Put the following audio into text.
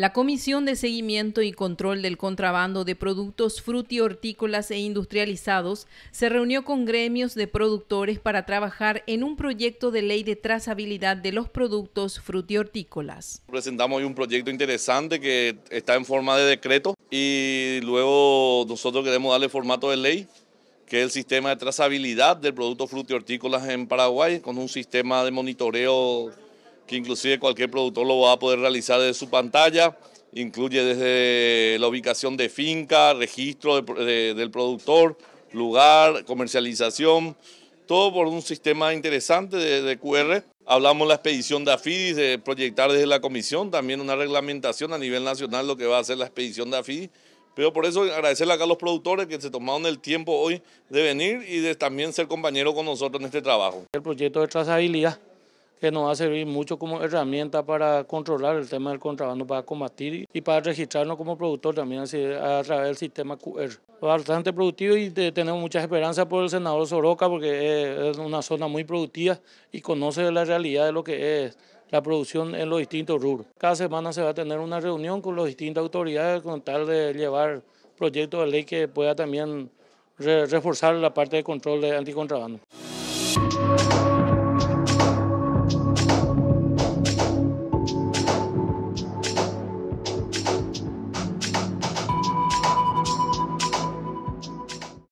La Comisión de Seguimiento y Control del Contrabando de Productos Fruti-Hortícolas e Industrializados se reunió con gremios de productores para trabajar en un proyecto de ley de trazabilidad de los productos fruti-hortícolas. Presentamos hoy un proyecto interesante que está en forma de decreto y luego nosotros queremos darle formato de ley que es el sistema de trazabilidad del producto fruti-hortícolas en Paraguay con un sistema de monitoreo que inclusive cualquier productor lo va a poder realizar desde su pantalla. Incluye desde la ubicación de finca, registro del productor, lugar, comercialización, todo por un sistema interesante de, QR. Hablamos de la expedición de AFIDIS, de proyectar desde la comisión también una reglamentación a nivel nacional lo que va a hacer la expedición de AFIDIS. Pero por eso agradecerle acá a los productores que se tomaron el tiempo hoy de venir y de también ser compañeros con nosotros en este trabajo. El proyecto de trazabilidad que nos va a servir mucho como herramienta para controlar el tema del contrabando, para combatir y para registrarnos como productor también a través del sistema QR. Bastante productivo y tenemos muchas esperanzas por el senador Soroca porque eh, es, una zona muy productiva y conoce la realidad de lo que es la producción en los distintos rubros. Cada semana se va a tener una reunión con las distintas autoridades con tal de llevar proyectos de ley que pueda también reforzar la parte de control de anticontrabando.